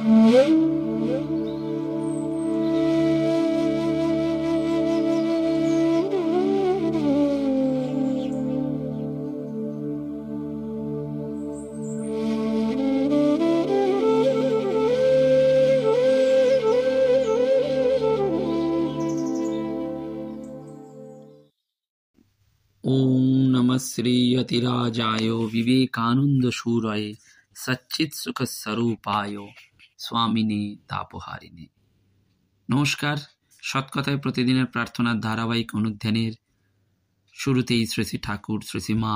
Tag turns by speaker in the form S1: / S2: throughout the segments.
S1: ॐ नमः श्रीयतिराजाय विवेकानन्दशूरय सच्चित्सुखस्वरूपाय স্বামিনী তাপহারিণী নমস্কার সৎকথায় প্রতিদিনের প্রার্থনার ধারাবাহিক অনুধ্যানের শুরুতেই শ্রী শ্রী ঠাকুর শ্রী শ্রী মা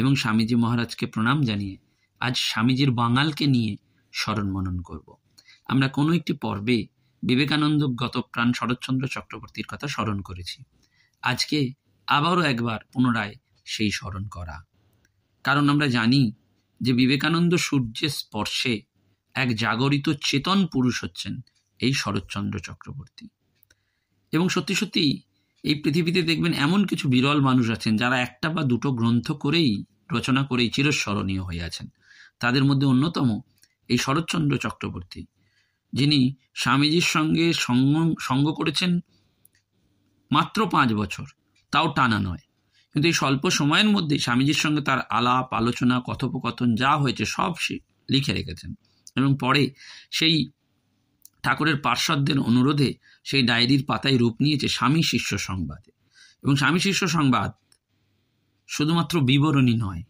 S1: এবং স্বামীজি মহারাজকে প্রণাম জানিয়ে আজ স্বামীজির বাঙালকে নিয়ে স্মরণ মনন করব আমরা কোনো একটি পর্বে বিবেকানন্দ গতপ্রাণ শরৎচন্দ্র চক্রবর্তীর কথা স্মরণ করেছি আজকে আবারও একবার পুনরায় সেই স্মরণ করা কারণ আমরা জানি যে বিবেকানন্দ সূর্যের স্পর্শে এক জাগরিত চেতন পুরুষ হচ্ছেন এই শরৎচন্দ্র চক্রবর্তী এবং সত্যি সত্যি এই পৃথিবীতে দেখবেন এমন কিছু বিরল মানুষ আছেন যারা একটা বা দুটো গ্রন্থ করেই রচনা করেই চিরস্মরণীয় হয়ে আছেন তাদের মধ্যে অন্যতম এই শরৎচন্দ্র চক্রবর্তী যিনি স্বামীজির সঙ্গে সঙ্গ সঙ্গ করেছেন মাত্র পাঁচ বছর তাও টানা নয় কিন্তু এই স্বল্প সময়ের মধ্যে স্বামীজির সঙ্গে তার আলাপ আলোচনা কথোপকথন যা হয়েছে সব সে লিখে রেখেছেন এবং পরে সেই ঠাকুরের পার্শ্বদের অনুরোধে সেই ডায়েরির পাতায় রূপ নিয়েছে স্বামী শিষ্য সংবাদে এবং স্বামী শিষ্য সংবাদ শুধুমাত্র বিবরণী নয়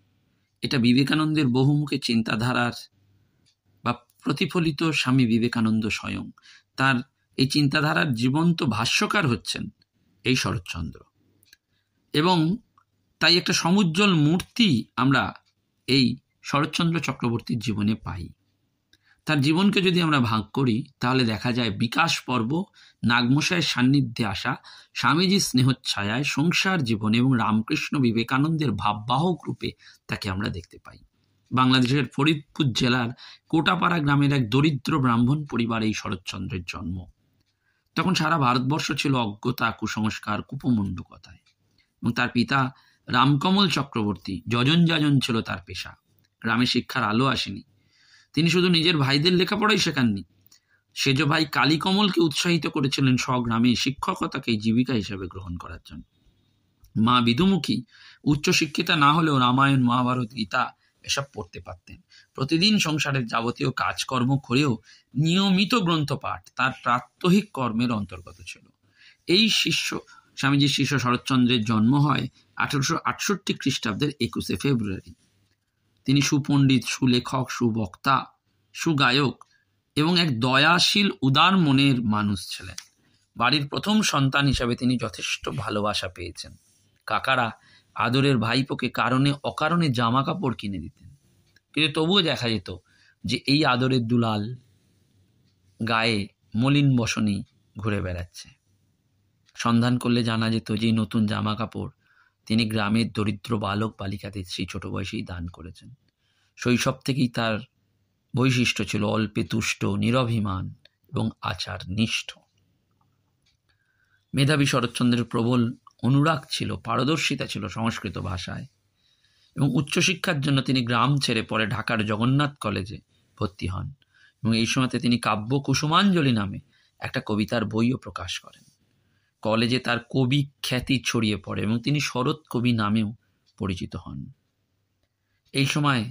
S1: এটা বিবেকানন্দের বহুমুখী চিন্তাধারার বা প্রতিফলিত স্বামী বিবেকানন্দ স্বয়ং তার এই চিন্তাধারার জীবন্ত ভাষ্যকার হচ্ছেন এই শরৎচন্দ্র এবং তাই একটা সমুজ্জ্বল মূর্তি আমরা এই শরৎচন্দ্র চক্রবর্তীর জীবনে পাই তার জীবনকে যদি আমরা ভাগ করি তাহলে দেখা যায় বিকাশ পর্ব নাগমশায়ের সান্নিধ্যে আসা স্বামীজির স্নেহচ্ছায় সংসার জীবন এবং রামকৃষ্ণ বিবেকানন্দের ভাববাহক রূপে তাকে আমরা দেখতে পাই বাংলাদেশের ফরিদপুর জেলার কোটাপাড়া গ্রামের এক দরিদ্র ব্রাহ্মণ পরিবার এই শরৎচন্দ্রের জন্ম তখন সারা ভারতবর্ষ ছিল অজ্ঞতা কুসংস্কার কুপমণ্ডকতায় এবং তার পিতা রামকমল চক্রবর্তী যজন যাজন ছিল তার পেশা গ্রামে শিক্ষার আলো আসেনি তিনি শুধু নিজের ভাইদের লেখাপড়াই শেখাননি সেজ ভাই কালীকমলকে উৎসাহিত করেছিলেন স্বগ্রামে শিক্ষকতাকে জীবিকা হিসাবে গ্রহণ করার জন্য মা বিদুমুখী উচ্চশিক্ষিতা না হলেও রামায়ণ মহাভারত গীতা এসব পড়তে পারতেন প্রতিদিন সংসারের যাবতীয় কাজকর্ম করেও নিয়মিত গ্রন্থ পাঠ তার প্রাত্যহিক কর্মের অন্তর্গত ছিল এই শিষ্য স্বামীজির শিষ্য শরৎচন্দ্রের জন্ম হয় আঠারোশো আটষট্টি খ্রিস্টাব্দের একুশে ফেব্রুয়ারি তিনি সুপণ্ডিত সুলেখক সুবক্তা সুগায়ক এবং এক দয়াশীল উদার মনের মানুষ ছিলেন বাড়ির প্রথম সন্তান হিসাবে তিনি যথেষ্ট ভালোবাসা পেয়েছেন কাকারা আদরের ভাইপোকে কারণে অকারণে জামা কাপড় কিনে দিতেন কিন্তু তবুও দেখা যেত যে এই আদরের দুলাল গায়ে মলিন বসনি ঘুরে বেড়াচ্ছে সন্ধান করলে জানা যেত যে নতুন জামা কাপড় তিনি গ্রামের দরিদ্র বালক বালিকাদের সেই ছোট বয়সেই দান করেছেন শৈশব থেকেই তার বৈশিষ্ট্য ছিল অল্পে তুষ্ট নিরভিমান এবং আচার নিষ্ঠ মেধাবী শরৎচন্দ্রের প্রবল অনুরাগ ছিল পারদর্শিতা ছিল সংস্কৃত ভাষায় এবং উচ্চশিক্ষার জন্য তিনি গ্রাম ছেড়ে পরে ঢাকার জগন্নাথ কলেজে ভর্তি হন এবং এই সময়তে তিনি কাব্য কুসুমাঞ্জলি নামে একটা কবিতার বইও প্রকাশ করেন কলেজে তার কবি খ্যাতি ছড়িয়ে পড়ে এবং তিনি শরৎ কবি নামেও পরিচিত হন এই সময়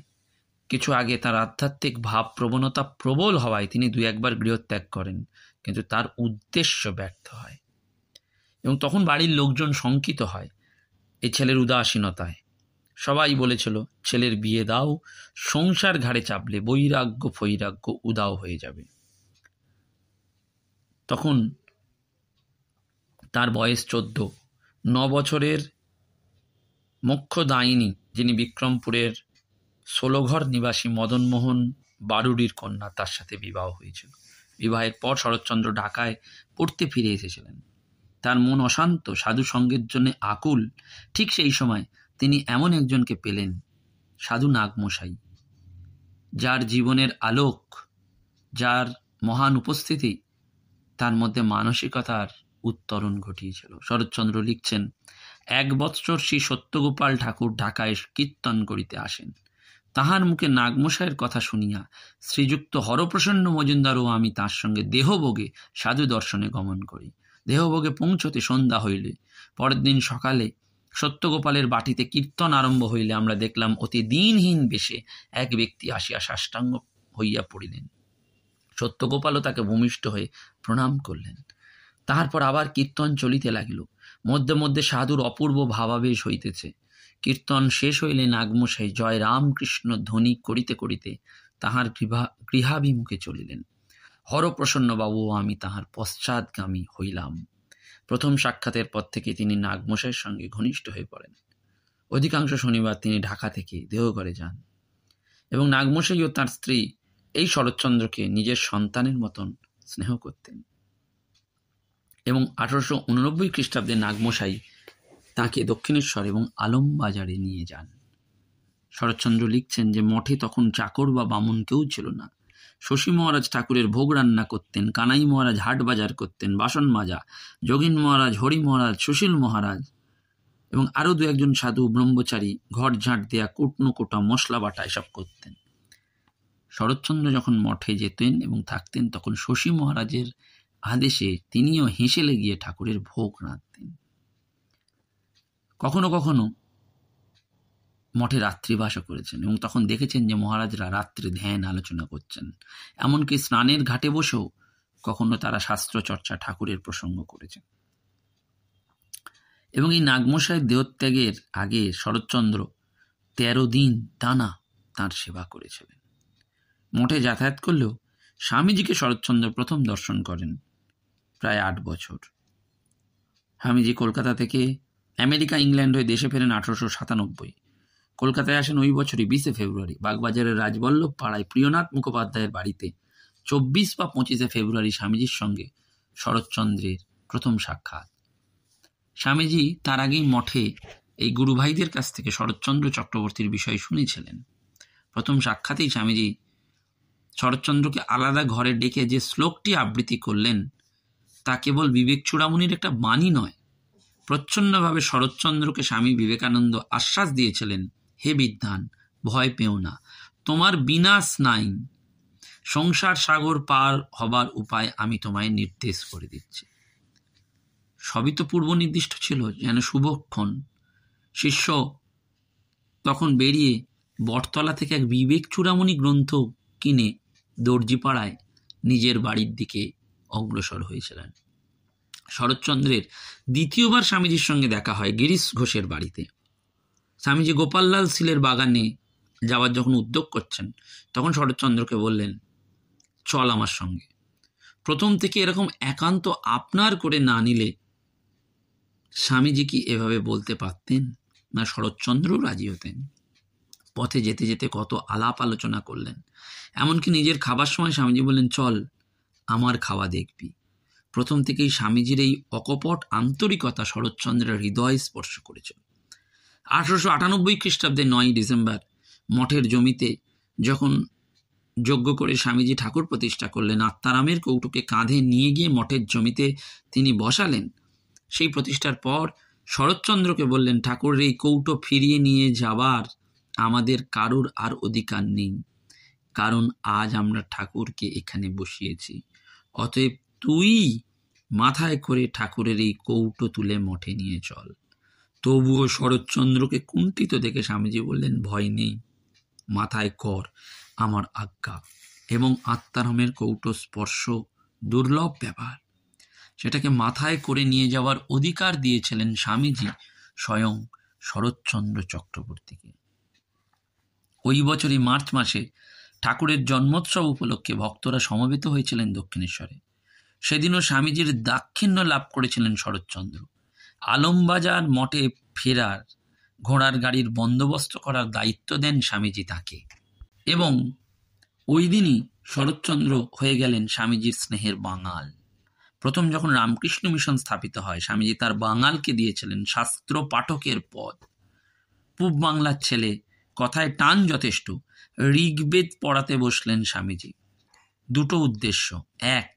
S1: কিছু আগে তার আধ্যাত্মিক ভাব প্রবণতা প্রবল হওয়ায় তিনি দুই একবার গৃহত্যাগ করেন কিন্তু তার উদ্দেশ্য ব্যর্থ হয় এবং তখন বাড়ির লোকজন শঙ্কিত হয় এই ছেলের উদাসীনতায় সবাই বলেছিল ছেলের বিয়ে দাও সংসার ঘাড়ে চাপলে বৈরাগ্য ফৈরাগ্য উদাও হয়ে যাবে তখন তার বয়স চোদ্দ ন বছরের দায়িনী যিনি বিক্রমপুরের ষোলোঘর নিবাসী মদনমোহন বারুডির কন্যা তার সাথে বিবাহ হয়েছিল বিবাহের পর শরৎচন্দ্র ঢাকায় পড়তে ফিরে এসেছিলেন তার মন অশান্ত সাধু সঙ্গের জন্য আকুল ঠিক সেই সময় তিনি এমন একজনকে পেলেন সাধু নাগমশাই যার জীবনের আলোক যার মহান উপস্থিতি তার মধ্যে মানসিকতার উত্তরণ ঘটিয়েছিল শরৎচন্দ্র লিখছেন এক বৎসর শ্রী সত্যগোপাল ঠাকুর ঢাকায় কীর্তন করিতে আসেন তাহার মুখে নাগমশায়ের কথা শুনিয়া শ্রীযুক্ত হরপ্রসন্ন মজুমদারও আমি তার সঙ্গে দেহভোগে সাধু দর্শনে গমন করি দেহভোগে পৌঁছতে সন্ধ্যা হইলে পরের দিন সকালে সত্যগোপালের বাটিতে কীর্তন আরম্ভ হইলে আমরা দেখলাম অতি দিনহীন বেশে এক ব্যক্তি আসিয়া সাষ্টাঙ্গ হইয়া পড়িলেন সত্যগোপালও তাকে ভূমিষ্ঠ হয়ে প্রণাম করলেন তাহারপর আবার কীর্তন চলিতে লাগিল মধ্যে মধ্যে সাধুর অপূর্ব ভাবাবেশ হইতেছে কীর্তন শেষ হইলে নাগমশাই জয় রামকৃষ্ণ ধ্বনি করিতে করিতে তাহার গৃহা গৃহাভিমুখে চলিলেন হরপ্রসন্নবাবু আমি তাহার পশ্চাৎগামী হইলাম প্রথম সাক্ষাতের পর থেকে তিনি নাগমশাইয়ের সঙ্গে ঘনিষ্ঠ হয়ে পড়েন অধিকাংশ শনিবার তিনি ঢাকা থেকে দেহঘরে যান এবং নাগমশাই ও তার স্ত্রী এই শরৎচন্দ্রকে নিজের সন্তানের মতন স্নেহ করতেন এবং আঠারোশো উননব্বই খ্রিস্টাব্দে নাগমশাই তাকে দক্ষিণেশ্বর এবং আলমবাজারে নিয়ে যান শরৎচন্দ্র লিখছেন যে মঠে তখন চাকর বা বামুন কেউ ছিল না শশী মহারাজ ঠাকুরের ভোগ রান্না করতেন কানাই মহারাজ হাট বাজার করতেন বাসন মাজা যোগীন মহারাজ হরি মহারাজ সুশীল মহারাজ এবং আরও দু একজন সাধু ব্রহ্মচারী ঘর ঝাঁট দেয়া কুটনো কোটা মশলা বাটা এসব করতেন শরৎচন্দ্র যখন মঠে যেতেন এবং থাকতেন তখন শশী মহারাজের আদেশে তিনিও হেসে গিয়ে ঠাকুরের ভোগ রাঁধতেন কখনো কখনো মঠে রাত্রিবাসও করেছেন এবং তখন দেখেছেন যে মহারাজরা রাত্রে ধ্যান আলোচনা করছেন এমনকি স্নানের ঘাটে বসেও কখনো তারা শাস্ত্র চর্চা ঠাকুরের প্রসঙ্গ করেছেন এবং এই নাগমশাই দেহত্যাগের আগে শরৎচন্দ্র তেরো দিন টানা তার সেবা করেছিলেন মঠে যাতায়াত করলেও স্বামীজিকে শরৎচন্দ্র প্রথম দর্শন করেন প্রায় আট বছর স্বামীজি কলকাতা থেকে আমেরিকা ইংল্যান্ড হয়ে দেশে ফেরেন আঠারোশো সাতানব্বই কলকাতায় আসেন ওই বছরই বিশে ফেব্রুয়ারি বাগবাজারের রাজবল্লভ পাড়ায় প্রিয়নাথ মুখোপাধ্যায়ের বাড়িতে চব্বিশ বা পঁচিশে ফেব্রুয়ারি স্বামীজির সঙ্গে শরৎচন্দ্রের প্রথম সাক্ষাৎ স্বামীজি তার আগেই মঠে এই গুরুভাইদের কাছ থেকে শরৎচন্দ্র চক্রবর্তীর বিষয় শুনেছিলেন প্রথম সাক্ষাতেই স্বামীজি শরৎচন্দ্রকে আলাদা ঘরে ডেকে যে শ্লোকটি আবৃত্তি করলেন তা কেবল বিবেক চূড়ামণির একটা বাণী নয় প্রচ্ছন্নভাবে শরৎচন্দ্রকে স্বামী বিবেকানন্দ আশ্বাস দিয়েছিলেন হে বিধান ভয় পেও না তোমার বিনাশ নাই সংসার সাগর পার হবার উপায় আমি তোমায় নির্দেশ করে দিচ্ছি সবই তো পূর্ব নির্দিষ্ট ছিল যেন শুভক্ষণ শিষ্য তখন বেরিয়ে বটতলা থেকে এক বিবেক চূড়ামণি গ্রন্থ কিনে দর্জিপাড়ায় নিজের বাড়ির দিকে অগ্রসর হয়েছিলেন শরৎচন্দ্রের দ্বিতীয়বার স্বামীজির সঙ্গে দেখা হয় গিরিশ ঘোষের বাড়িতে স্বামীজি গোপাললাল সিলের বাগানে যাওয়ার যখন উদ্যোগ করছেন তখন শরৎচন্দ্রকে বললেন চল আমার সঙ্গে প্রথম থেকে এরকম একান্ত আপনার করে না নিলে স্বামীজি কি এভাবে বলতে পারতেন না শরৎচন্দ্রও রাজি হতেন পথে যেতে যেতে কত আলাপ আলোচনা করলেন এমনকি নিজের খাবার সময় স্বামীজি বললেন চল আমার খাওয়া দেখবি প্রথম থেকেই স্বামীজির এই অকপট আন্তরিকতা শরৎচন্দ্রের হৃদয় স্পর্শ করেছে আঠারোশো আটানব্বই খ্রিস্টাব্দে নয় ডিসেম্বর মঠের জমিতে যখন যজ্ঞ করে স্বামীজি ঠাকুর প্রতিষ্ঠা করলেন আত্মারামের কৌটুকে কাঁধে নিয়ে গিয়ে মঠের জমিতে তিনি বসালেন সেই প্রতিষ্ঠার পর শরৎচন্দ্রকে বললেন ঠাকুরের এই কৌটো ফিরিয়ে নিয়ে যাবার আমাদের কারুর আর অধিকার নেই কারণ আজ আমরা ঠাকুরকে এখানে বসিয়েছি অতএব তুই মাথায় করে ঠাকুরের এই কৌটো তুলে মঠে নিয়ে চল তবুও শরৎচন্দ্রকে কুণ্ঠিত দেখে স্বামীজি বললেন ভয় নেই মাথায় কর আমার আজ্ঞা এবং আত্মারামের কৌটো স্পর্শ দুর্লভ ব্যাপার সেটাকে মাথায় করে নিয়ে যাওয়ার অধিকার দিয়েছিলেন স্বামীজি স্বয়ং শরৎচন্দ্র চক্রবর্তীকে ওই বছরই মার্চ মাসে ঠাকুরের জন্মোৎসব উপলক্ষে ভক্তরা সমবেত হয়েছিলেন দক্ষিণেশ্বরে সেদিনও স্বামীজির দাক্ষিণ্য লাভ করেছিলেন শরৎচন্দ্র আলমবাজার মঠে ফেরার ঘোড়ার গাড়ির বন্দোবস্ত করার দায়িত্ব দেন স্বামীজি তাকে এবং ওই দিনই শরৎচন্দ্র হয়ে গেলেন স্বামীজির স্নেহের বাঙাল প্রথম যখন রামকৃষ্ণ মিশন স্থাপিত হয় স্বামীজি তার বাঙালকে দিয়েছিলেন শাস্ত্র পাঠকের পদ পূব বাংলার ছেলে কথায় টান যথেষ্ট ঋগ্বেদ পড়াতে বসলেন স্বামীজি দুটো উদ্দেশ্য এক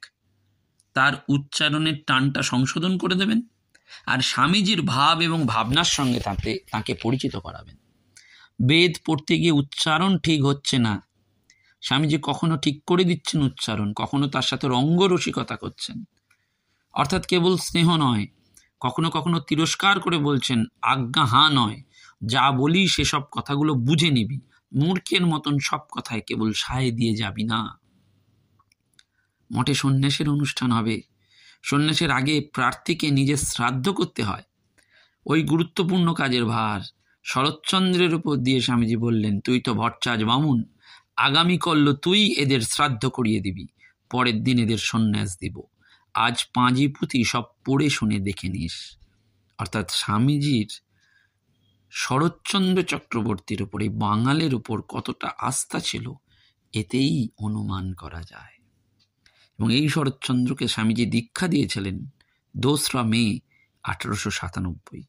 S1: তার উচ্চারণের টানটা সংশোধন করে দেবেন আর স্বামীজির ভাব এবং ভাবনার সঙ্গে তাতে তাঁকে পরিচিত করাবেন বেদ পড়তে গিয়ে উচ্চারণ ঠিক হচ্ছে না স্বামীজি কখনো ঠিক করে দিচ্ছেন উচ্চারণ কখনো তার সাথে রঙ্গরসিকতা করছেন অর্থাৎ কেবল স্নেহ নয় কখনো কখনো তিরস্কার করে বলছেন আজ্ঞা হা নয় যা বলি সেসব কথাগুলো বুঝে নিবি মূর্খের মতন সব কথায় কেবল সায় দিয়ে যাবি না মঠে সন্ন্যাসের অনুষ্ঠান হবে সন্ন্যাসের আগে প্রার্থীকে নিজে শ্রাদ্ধ করতে হয় ওই গুরুত্বপূর্ণ কাজের ভার শরৎচন্দ্রের উপর দিয়ে স্বামীজি বললেন তুই তো ভট্টাজ বামুন আগামী কল্ল তুই এদের শ্রাদ্ধ করিয়ে দিবি পরের দিন এদের সন্ন্যাস দিব আজ পাঁজি পুঁতি সব পড়ে শুনে দেখে নিস অর্থাৎ স্বামীজির শরৎচন্দ্র চক্রবর্তীর উপরে বাঙালের উপর কতটা আস্থা ছিল এতেই অনুমান করা যায় এবং এই শরৎচন্দ্রকে স্বামীজি দীক্ষা দিয়েছিলেন দোসরা মে আঠারোশো সাতানব্বই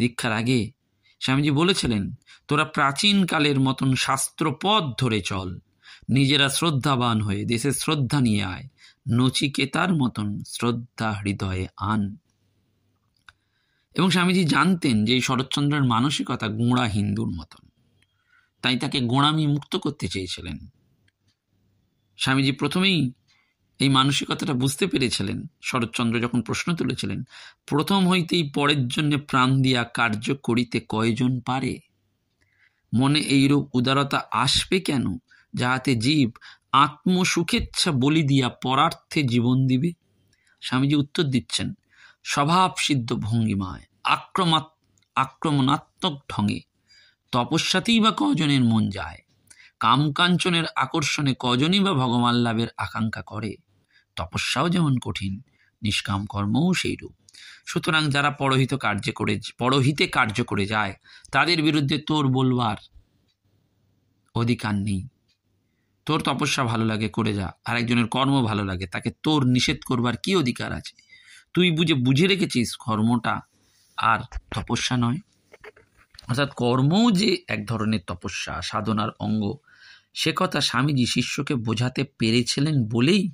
S1: দীক্ষার আগে স্বামীজি বলেছিলেন তোরা প্রাচীনকালের মতন শাস্ত্রপদ ধরে চল নিজেরা শ্রদ্ধাবান হয়ে দেশে শ্রদ্ধা নিয়ে আয় নচিকেতার মতন শ্রদ্ধা হৃদয়ে আন এবং স্বামীজি জানতেন যে এই শরৎচন্দ্রের মানসিকতা গোঁড়া হিন্দুর মতন তাই তাকে গোঁড়ামি মুক্ত করতে চেয়েছিলেন স্বামীজি প্রথমেই এই মানসিকতাটা বুঝতে পেরেছিলেন শরৎচন্দ্র যখন প্রশ্ন তুলেছিলেন প্রথম হইতেই পরের জন্য প্রাণ দিয়া কার্য করিতে কয়জন পারে মনে এইরূপ উদারতা আসবে কেন যাহাতে জীব আত্মসুখেচ্ছা বলি দিয়া পরার্থে জীবন দিবে স্বামীজি উত্তর দিচ্ছেন স্বভাব সিদ্ধ ভঙ্গিমায় আক্রমাত আক্রমণাত্মক ঢঙে তপস্যাতেই বা কজনের মন যায় কামকাঞ্চনের আকর্ষণে কজনই বা ভগবান লাভের আকাঙ্ক্ষা করে তপস্যাও যেমন কঠিন নিষ্কাম কর্মও সেইরূপ সুতরাং যারা পরহিত কার্য করে পরহিতে কার্য করে যায় তাদের বিরুদ্ধে তোর বলবার অধিকার নেই তোর তপস্যা ভালো লাগে করে যা আর একজনের কর্ম ভালো লাগে তাকে তোর নিষেধ করবার কি অধিকার আছে তুই বুঝে বুঝে রেখেছিস কর্মটা আর তপস্যা নয় অর্থাৎ কর্মও যে এক ধরনের তপস্যা সাধনার অঙ্গ সে কথা স্বামীজি শিষ্যকে বোঝাতে পেরেছিলেন বলেই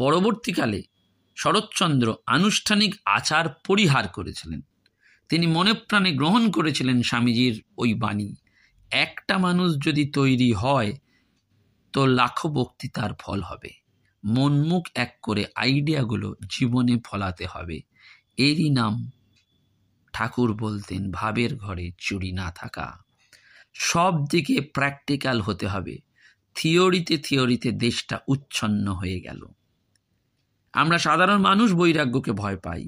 S1: পরবর্তীকালে শরৎচন্দ্র আনুষ্ঠানিক আচার পরিহার করেছিলেন তিনি মনে প্রাণে গ্রহণ করেছিলেন স্বামীজির ওই বাণী একটা মানুষ যদি তৈরি হয় তো লাখো বক্তৃতার ফল হবে মনমুখ এক করে আইডিয়াগুলো জীবনে ফলাতে হবে এরই নাম ঠাকুর বলতেন ভাবের ঘরে চুরি না থাকা সব দিকে প্র্যাকটিক্যাল হতে হবে থিওরিতে থিওরিতে দেশটা উচ্ছন্ন হয়ে গেল আমরা সাধারণ মানুষ বৈরাগ্যকে ভয় পাই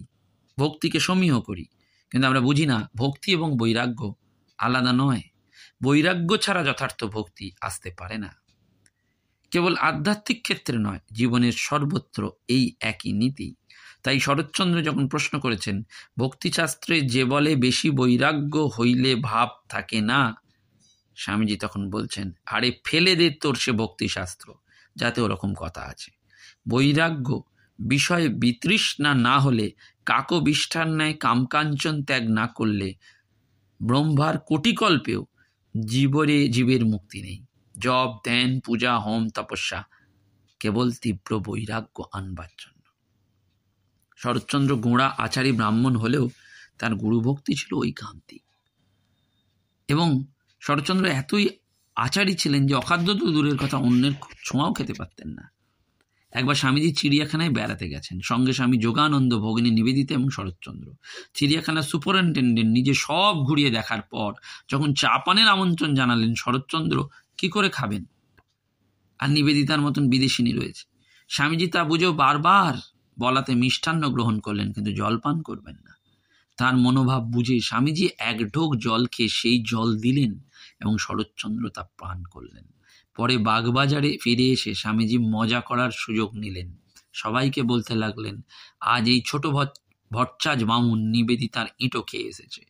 S1: ভক্তিকে সমীহ করি কিন্তু আমরা বুঝি না ভক্তি এবং বৈরাগ্য আলাদা নয় বৈরাগ্য ছাড়া যথার্থ ভক্তি আসতে পারে না কেবল আধ্যাত্মিক ক্ষেত্রে নয় জীবনের সর্বত্র এই একই নীতি তাই শরৎচন্দ্র যখন প্রশ্ন করেছেন ভক্তিশাস্ত্রে যে বলে বেশি বৈরাগ্য হইলে ভাব থাকে না স্বামীজি তখন বলছেন আরে ফেলে দে তোর সে ভক্তিশাস্ত্র যাতে ওরকম কথা আছে বৈরাগ্য বিষয়ে বিতৃষ্ণা না হলে কাকো বিষ্ঠার ন্যায় কামকাঞ্চন ত্যাগ না করলে ব্রহ্মার কোটিকল্পেও জীবরে জীবের মুক্তি নেই জপ ধ্যান পূজা হোম তপস্যা কেবল তীব্র বৈরাগ্য আনবার জন্য শরৎচন্দ্র গোঁড়া আচারী ব্রাহ্মণ হলেও তার গুরুভক্তি ছিল ওই কান্তি এবং শরৎচন্দ্র এতই আচারী ছিলেন যে অখাদ্য তো দূরের কথা অন্যের ছোঁয়াও খেতে পারতেন না একবার স্বামীজি চিড়িয়াখানায় বেড়াতে গেছেন সঙ্গে স্বামী যোগানন্দ ভগিনী নিবেদিতা এবং শরৎচন্দ্র চিড়িয়াখানার সুপারিনটেন্ডেন্ট নিজে সব ঘুরিয়ে দেখার পর যখন চাপানের আমন্ত্রণ জানালেন শরৎচন্দ্র কি করে খাবেন আর নিবেদিতার মতন বিদেশিনী রয়েছে স্বামীজি তা বুঝেও বারবার বলাতে মিষ্টান্ন গ্রহণ করলেন কিন্তু জল পান করবেন না তার মনোভাব বুঝে স্বামীজি এক ঢোক জল খেয়ে সেই জল দিলেন এবং শরৎচন্দ্র তা পান করলেন পরে বাগবাজারে ফিরে এসে স্বামীজি মজা করার সুযোগ নিলেন সবাইকে বলতে লাগলেন আজ এই ছোট ভটচাজ মামুন তার ইঁটো খেয়ে এসেছে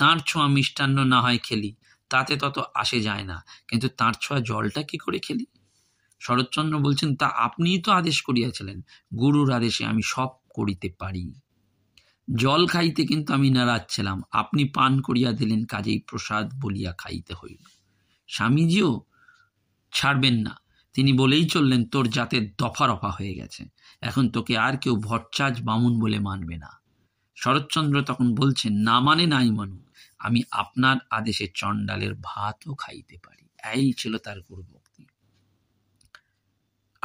S1: তাঁর ছোঁয়া মিষ্টান্ন না হয় খেলি তাতে তত আসে যায় না কিন্তু তাঁর ছোঁয়া জলটা কি করে খেলি শরৎচন্দ্র বলছেন তা আপনিই তো আদেশ করিয়াছিলেন গুরুর আদেশে আমি সব করিতে পারি জল খাইতে কিন্তু আমি নারাজ ছিলাম আপনি পান করিয়া দিলেন কাজেই প্রসাদ বলিয়া খাইতে হইল স্বামীজিও ছাড়বেন না তিনি বলেই চললেন তোর জাতে দফা রফা হয়ে গেছে এখন তোকে আর কেউ ভট্টাজ বামুন বলে মানবে না শরৎচন্দ্র তখন বলছেন না মানে নাই মানু আমি আপনার আদেশে চণ্ডালের ভাতও খাইতে পারি এই ছিল তার গর্ব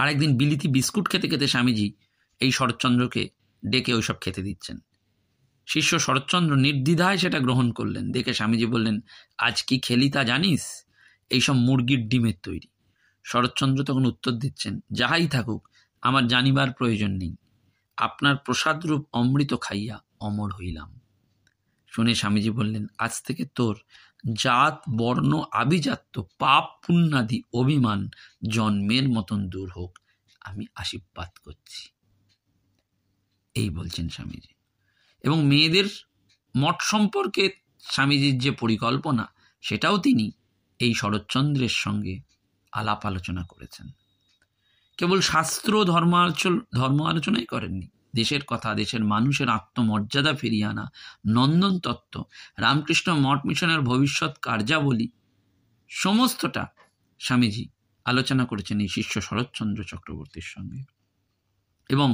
S1: আরেকদিন বিলিতি বিস্কুট খেতে খেতে স্বামীজি এই শরৎচন্দ্রকে ডেকে ওইসব খেতে দিচ্ছেন শিষ্য শরৎচন্দ্র নির্দ্বিধায় সেটা গ্রহণ করলেন দেখে স্বামীজি বললেন আজ কি খেলি তা জানিস এইসব মুরগির ডিমের তৈরি শরৎচন্দ্র তখন উত্তর দিচ্ছেন যাহাই থাকুক আমার জানিবার প্রয়োজন নেই আপনার প্রসাদরূপ অমৃত খাইয়া অমর হইলাম শুনে স্বামীজি বললেন আজ থেকে তোর জাত বর্ণ আভিজাত্য পাপ পুণ্যাদি অভিমান জন্মের মতন দূর হোক আমি আশীর্বাদ করছি এই বলছেন স্বামীজি এবং মেয়েদের মঠ সম্পর্কে স্বামীজির যে পরিকল্পনা সেটাও তিনি এই শরৎচন্দ্রের সঙ্গে আলাপ আলোচনা করেছেন কেবল শাস্ত্র ধর্ম আলোচনা ধর্ম আলোচনাই করেননি দেশের কথা দেশের মানুষের আত্মমর্যাদা ফিরিয়ে আনা নন্দন তত্ত্ব রামকৃষ্ণ মঠ মিশনের ভবিষ্যৎ কার্যাবলী সমস্তটা স্বামীজি আলোচনা করেছেন এই শিষ্য শরৎচন্দ্র চক্রবর্তীর সঙ্গে এবং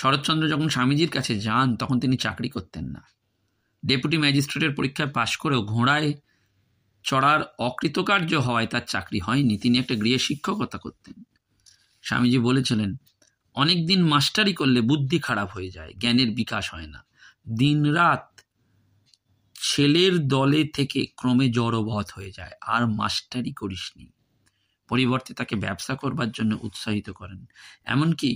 S1: শরৎচন্দ্র যখন স্বামীজির কাছে যান তখন তিনি চাকরি করতেন না ডেপুটি ম্যাজিস্ট্রেটের পরীক্ষায় পাশ করেও ঘোড়ায় চড়ার অকৃতকার্য হওয়ায় তার চাকরি হয়নি তিনি একটা গৃহে শিক্ষকতা করতেন স্বামীজি বলেছিলেন অনেক দিন মাস্টারি করলে বুদ্ধি খারাপ হয়ে যায় জ্ঞানের বিকাশ হয় না দিন রাত ছেলের দলে থেকে ক্রমে জড়বধ হয়ে যায় আর মাস্টারি করিসনি পরিবর্তে তাকে ব্যবসা করবার জন্য উৎসাহিত করেন এমনকি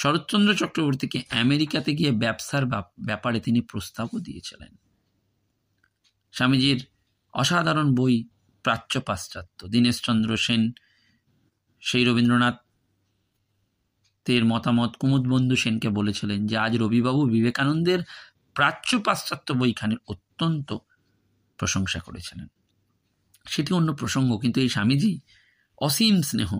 S1: শরৎচন্দ্র চক্রবর্তীকে আমেরিকাতে গিয়ে ব্যবসার ব্যাপারে তিনি প্রস্তাবও দিয়েছিলেন স্বামীজির অসাধারণ বই প্রাচ্য পাশ্চাত্য দীনেশচন্দ্র সেন সেই রবীন্দ্রনাথ তের মতামত কুমুদ বন্ধু সেনকে বলেছিলেন যে আজ রবিবাবু বিবেকানন্দের প্রাচ্য পাশ্চাত্য বইখানের অত্যন্ত প্রশংসা করেছিলেন সেটি অন্য প্রসঙ্গ কিন্তু এই স্বামীজি অসীম স্নেহ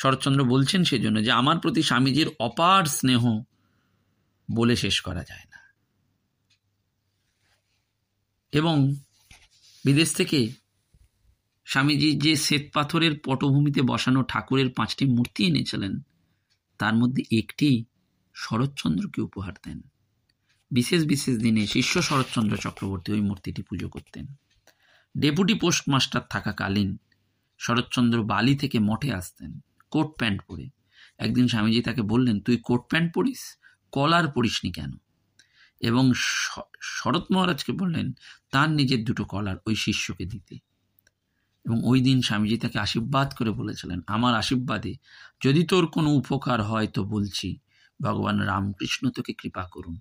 S1: শরৎচন্দ্র বলছেন সেজন্য যে আমার প্রতি স্বামীজির অপার স্নেহ বলে শেষ করা যায় না এবং বিদেশ থেকে স্বামীজি যে শ্বেত পাথরের পটভূমিতে বসানো ঠাকুরের পাঁচটি মূর্তি এনেছিলেন তার মধ্যে একটি শরৎচন্দ্রকে উপহার দেন বিশেষ বিশেষ দিনে শিষ্য শরৎচন্দ্র চক্রবর্তী ওই মূর্তিটি পুজো করতেন ডেপুটি পোস্টমাস্টার থাকাকালীন শরৎচন্দ্র বালি থেকে মঠে আসতেন কোট প্যান্ট পরে একদিন স্বামীজি তাকে বললেন তুই কোট প্যান্ট পরিস কলার পরিসনি কেন এবং শরৎ মহারাজকে বললেন তার নিজের দুটো কলার ওই শিষ্যকে দিতে এবং ওই দিন স্বামীজি তাকে আশীর্বাদ করে বলেছিলেন আমার আশীর্বাদে যদি তোর কোনো উপকার হয় তো বলছি ভগবান রামকৃষ্ণ তোকে কৃপা করুন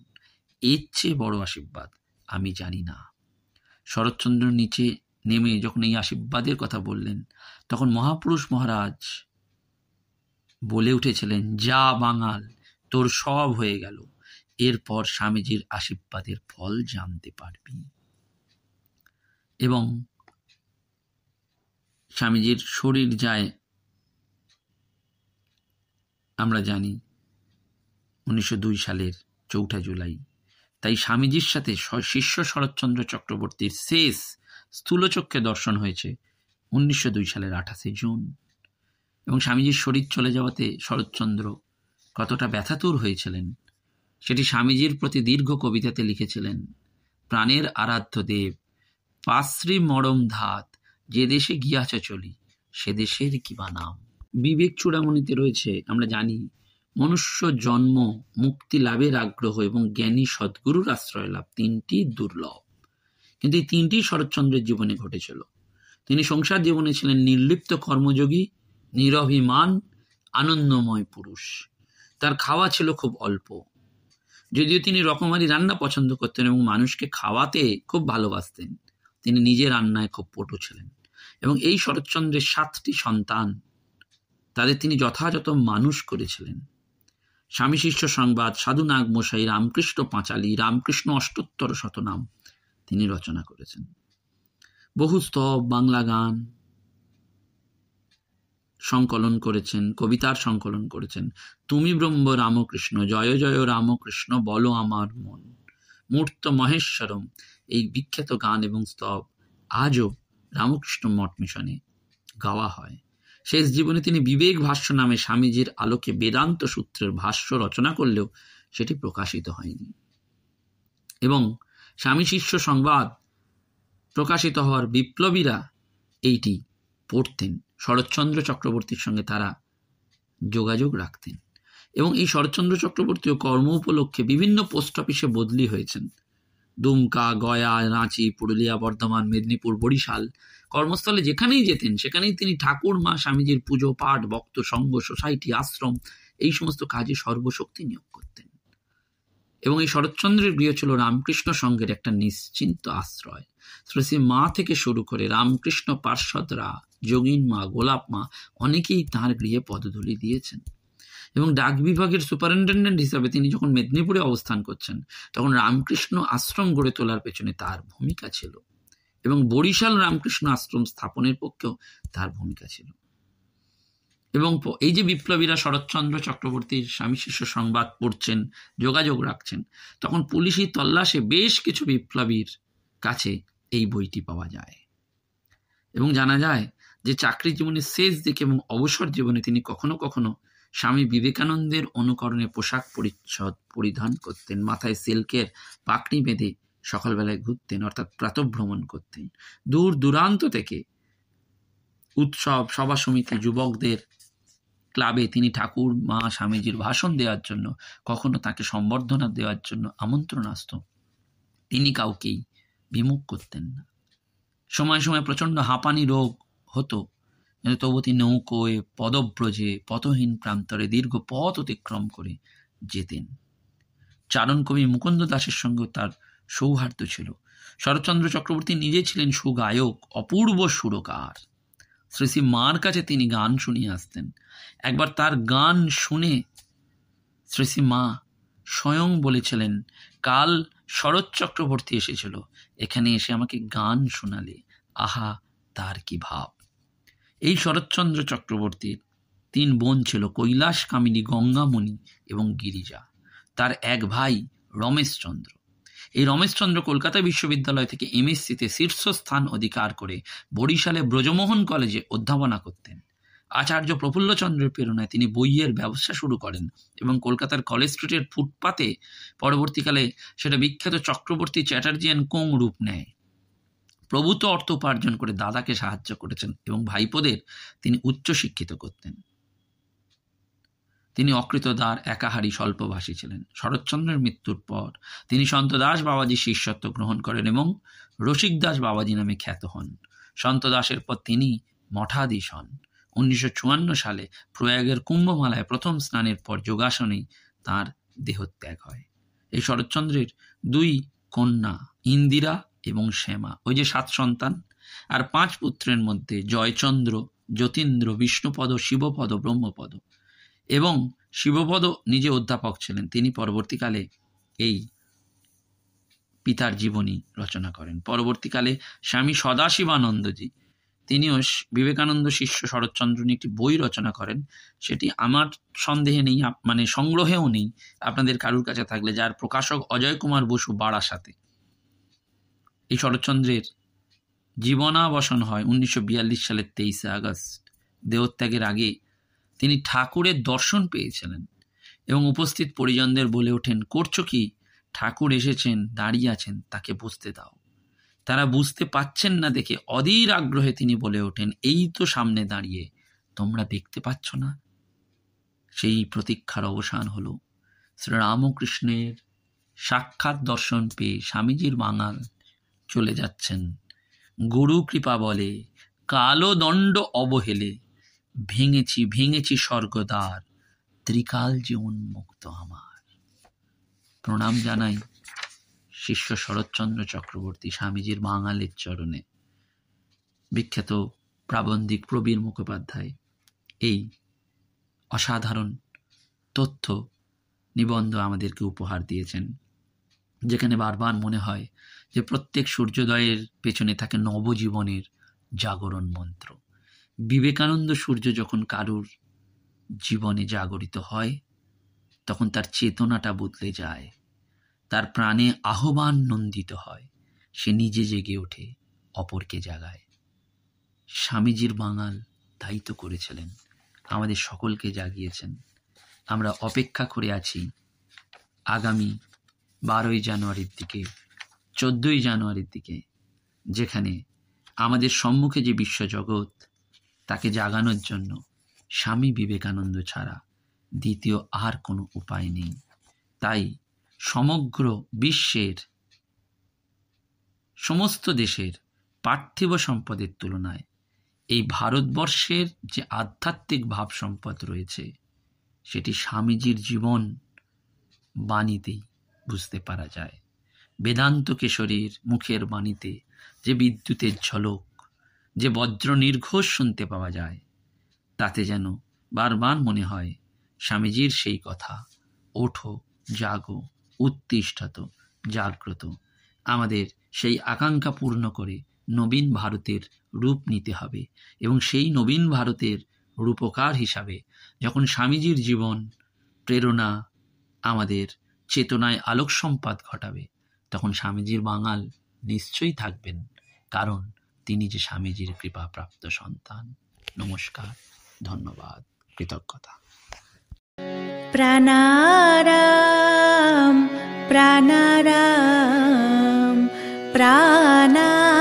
S1: এর চেয়ে বড় আশীর্বাদ আমি জানি না শরৎচন্দ্র নিচে নেমে যখন এই আশীর্বাদের কথা বললেন তখন মহাপুরুষ মহারাজ বলে উঠেছিলেন যা বাঙাল তোর সব হয়ে গেল এরপর স্বামীজির আশীর্বাদের ফল জানতে পারবি এবং স্বামীজির শরীর যায় আমরা জানি উনিশশো সালের চৌঠা জুলাই তাই স্বামীজির সাথে শিষ্য শরৎচন্দ্র চক্রবর্তীর শেষ স্থূলচক্ষে দর্শন হয়েছে উনিশশো দুই সালের আঠাশে জুন এবং স্বামীজির শরীর চলে যাওয়াতে শরৎচন্দ্র কতটা ব্যথাতুর হয়েছিলেন সেটি স্বামীজির প্রতি দীর্ঘ কবিতাতে লিখেছিলেন প্রাণের আরাধ্য দেব পাশ্রী মরম ধাত যে দেশে গিয়াছে চলি সে দেশের কি বা নাম বিবেক চূড়ামণিতে রয়েছে আমরা জানি মনুষ্য জন্ম মুক্তি লাভের আগ্রহ এবং জ্ঞানী সদ্গুরুর আশ্রয় লাভ তিনটি দুর্লভ কিন্তু এই তিনটি শরৎচন্দ্রের জীবনে ঘটেছিল তিনি সংসার জীবনে ছিলেন নির্লিপ্ত কর্মযোগী নিরভিমান আনন্দময় পুরুষ তার খাওয়া ছিল খুব অল্প যদিও তিনি রকমারি রান্না পছন্দ করতেন এবং মানুষকে খাওয়াতে খুব ভালোবাসতেন তিনি নিজে রান্নায় খুব পটু ছিলেন এবং এই শরৎচন্দ্রের সাতটি সন্তান তাদের তিনি যথাযথ মানুষ করেছিলেন স্বামী শিষ্য সংবাদ সাধু মশাই রামকৃষ্ণ পাঁচালী রামকৃষ্ণ অষ্টোত্তর শতনাম তিনি রচনা করেছেন বহু স্তব বাংলা গান সংকলন করেছেন কবিতার সংকলন করেছেন তুমি ব্রহ্ম রামকৃষ্ণ জয় জয় রামকৃষ্ণ বলো আমার মন মূর্ত মহেশ্বরম এই বিখ্যাত গান এবং স্তব আজও রামকৃষ্ণ মঠ মিশনে গাওয়া হয় শেষ জীবনে তিনি বিবেক ভাষ্য নামে স্বামীজির আলোকে বেদান্ত সূত্রের ভাষ্য রচনা করলেও সেটি প্রকাশিত হয়নি এবং স্বামী শিষ্য সংবাদ প্রকাশিত হওয়ার বিপ্লবীরা এইটি পড়তেন শরৎচন্দ্র চক্রবর্তীর সঙ্গে তারা যোগাযোগ রাখতেন এবং এই শরৎচন্দ্র চক্রবর্তীও কর্ম উপলক্ষে বিভিন্ন পোস্ট অফিসে বদলি হয়েছেন দুমকা গয়া রাঁচি পুরুলিয়া বর্ধমান মেদিনীপুর বরিশাল কর্মস্থলে যেখানেই যেতেন সেখানেই তিনি ঠাকুর মা স্বামীজির পুজো পাঠ ভক্ত সংঘ সোসাইটি আশ্রম এই সমস্ত কাজে সর্বশক্তি নিয়োগ করতেন এবং এই শরৎচন্দ্রের গৃহ ছিল রামকৃষ্ণ সংঘের একটা নিশ্চিন্ত আশ্রয় শ্রী মা থেকে শুরু করে রামকৃষ্ণ পার্শ্বদরা যোগিন মা গোলাপ মা অনেকেই তাঁর গৃহে পদধূলি দিয়েছেন এবং ডাক বিভাগের সুপারিনটেন্ডেন্ট হিসাবে তিনি যখন মেদিনীপুরে অবস্থান করছেন তখন রামকৃষ্ণ আশ্রম গড়ে তোলার পেছনে তার ভূমিকা ছিল এবং বরিশাল রামকৃষ্ণ আশ্রম স্থাপনের পক্ষেও তার ভূমিকা ছিল এবং এই যে বিপ্লবীরা শরৎচন্দ্র চক্রবর্তীর স্বামী শিষ্য সংবাদ পড়ছেন যোগাযোগ রাখছেন তখন পুলিশি তল্লাশে বেশ কিছু বিপ্লবীর কাছে এই বইটি পাওয়া যায় এবং জানা যায় যে চাকরি জীবনের শেষ দিকে এবং অবসর জীবনে তিনি কখনো কখনো স্বামী বিবেকানন্দের অনুকরণে পোশাক পরিচ্ছদ পরিধান করতেন মাথায় সিল্কের পাকড়ি বেঁধে সকালবেলায় ঘুরতেন অর্থাৎ প্রাতভ্রমণ করতেন দূর দূরান্ত থেকে উৎসব সভা সমিতি যুবকদের ক্লাবে তিনি ঠাকুর মা স্বামীজির ভাষণ দেওয়ার জন্য কখনো তাকে সম্বর্ধনা দেওয়ার জন্য আমন্ত্রণ আসত তিনি কাউকেই বিমুখ করতেন না সময় সময় প্রচণ্ড হাঁপানি রোগ হতো তবতী নৌকোয় পদব্রজে পথহীন প্রান্তরে দীর্ঘ পথ অতিক্রম করে যেতেন চারণ কবি মুকুন্দ দাসের সঙ্গে তার সৌহার্দ্য ছিল শরৎচন্দ্র চক্রবর্তী নিজে ছিলেন সুগায়ক অপূর্ব সুরকার শ্রী শ্রী মার কাছে তিনি গান শুনিয়ে আসতেন একবার তার গান শুনে শ্রী শ্রী মা স্বয়ং বলেছিলেন কাল শরৎ চক্রবর্তী এসেছিল এখানে এসে আমাকে গান শোনালে আহা তার কি ভাব এই শরৎচন্দ্র চক্রবর্তীর তিন বোন ছিল কৈলাস কামিনী গঙ্গামণি এবং গিরিজা তার এক ভাই রমেশচন্দ্র এই রমেশচন্দ্র কলকাতা বিশ্ববিদ্যালয় থেকে এমএসসিতে শীর্ষস্থান অধিকার করে বরিশালে ব্রজমোহন কলেজে অধ্যাপনা করতেন আচার্য প্রফুল্লচন্দ্রের প্রেরণায় তিনি বইয়ের ব্যবসা শুরু করেন এবং কলকাতার কলেজ স্ট্রিটের ফুটপাতে পরবর্তীকালে সেটা বিখ্যাত চক্রবর্তী চ্যাটার্জি অ্যান্ড কোং রূপ নেয় প্রভূত অর্থ উপার্জন করে দাদাকে সাহায্য করেছেন এবং ভাইপোদের তিনি উচ্চ শিক্ষিত করতেন তিনি অকৃতদার একাহারি স্বল্পভাষী ছিলেন শরৎচন্দ্রের মৃত্যুর পর তিনি সন্ত দাস বাবাজি শিষ্যত্ব গ্রহণ করেন এবং রসিক দাস বাবাজি নামে খ্যাত হন সন্ত দাসের পর তিনি মঠাধীশ হন উনিশশো সালে প্রয়াগের কুম্ভমালায় প্রথম স্নানের পর যোগাসনেই তাঁর দেহত্যাগ হয় এই শরৎচন্দ্রের দুই কন্যা ইন্দিরা এবং শ্যামা ওই যে সাত সন্তান আর পাঁচ পুত্রের মধ্যে জয়চন্দ্র যতীন্দ্র বিষ্ণুপদ শিবপদ ব্রহ্মপদ এবং শিবপদ নিজে অধ্যাপক ছিলেন তিনি পরবর্তীকালে এই পিতার জীবনী রচনা করেন পরবর্তীকালে স্বামী সদাশিবানন্দজি তিনিও বিবেকানন্দ শিষ্য শরৎচন্দ্র নিয়ে একটি বই রচনা করেন সেটি আমার সন্দেহে নেই মানে সংগ্রহেও নেই আপনাদের কারুর কাছে থাকলে যার প্রকাশক অজয় কুমার বসু বাড়া সাথে এই শরৎচন্দ্রের জীবনাবসান হয় উনিশশো বিয়াল্লিশ সালের তেইশে আগস্ট দেহত্যাগের আগে তিনি ঠাকুরের দর্শন পেয়েছিলেন এবং উপস্থিত পরিজনদের বলে ওঠেন করছো কি ঠাকুর এসেছেন দাঁড়িয়ে আছেন তাকে বুঝতে দাও তারা বুঝতে পাচ্ছেন না দেখে অধীর আগ্রহে তিনি বলে ওঠেন এই তো সামনে দাঁড়িয়ে তোমরা দেখতে পাচ্ছ না সেই প্রতীক্ষার অবসান হল শ্রীরামকৃষ্ণের সাক্ষাৎ দর্শন পেয়ে স্বামীজির বাঙাল চলে যাচ্ছেন গুরু কৃপা বলে কালো দণ্ড অবহেলে ভেঙেছি ভেঙেছি স্বর্গদ্বার ত্রিকাল যে উন্মুক্ত আমার প্রণাম জানাই শিষ্য শরৎচন্দ্র চক্রবর্তী স্বামীজির বাঙালির চরণে বিখ্যাত প্রাবন্ধিক প্রবীর মুখোপাধ্যায় এই অসাধারণ তথ্য নিবন্ধ আমাদেরকে উপহার দিয়েছেন যেখানে বারবার মনে হয় যে প্রত্যেক সূর্যোদয়ের পেছনে থাকে নবজীবনের জাগরণ মন্ত্র বিবেকানন্দ সূর্য যখন কারুর জীবনে জাগরিত হয় তখন তার চেতনাটা বদলে যায় তার প্রাণে আহ্বান নন্দিত হয় সে নিজে জেগে ওঠে অপরকে জাগায় স্বামীজির বাঙাল তাই তো করেছিলেন আমাদের সকলকে জাগিয়েছেন আমরা অপেক্ষা করে আছি আগামী বারোই জানুয়ারির দিকে চোদ্দোই জানুয়ারির দিকে যেখানে আমাদের সম্মুখে যে বিশ্বজগৎ তাকে জাগানোর জন্য স্বামী বিবেকানন্দ ছাড়া দ্বিতীয় আর কোনো উপায় নেই তাই সমগ্র বিশ্বের সমস্ত দেশের পার্থিব সম্পদের তুলনায় এই ভারতবর্ষের যে আধ্যাত্মিক ভাব সম্পদ রয়েছে সেটি স্বামীজির জীবন বাণীতেই বুঝতে পারা যায় বেদান্ত কেশরীর মুখের বাণীতে যে বিদ্যুতের ঝলক যে বজ্র নির্ঘোষ শুনতে পাওয়া যায় তাতে যেন বারবার মনে হয় স্বামীজির সেই কথা ওঠো জাগো উত্তিষ্ঠত জাগ্রত আমাদের সেই আকাঙ্ক্ষা পূর্ণ করে নবীন ভারতের রূপ নিতে হবে এবং সেই নবীন ভারতের রূপকার হিসাবে যখন স্বামীজির জীবন প্রেরণা আমাদের চেতনায় আলোক সম্পাদ ঘটাবে তখন স্বামীজির বাঙাল নিশ্চয়ই থাকবেন কারণ তিনি যে স্বামীজির কৃপাপ্রাপ্ত সন্তান নমস্কার ধন্যবাদ কৃতজ্ঞতা প্রাণারাম প্রাণারাম প্রাণা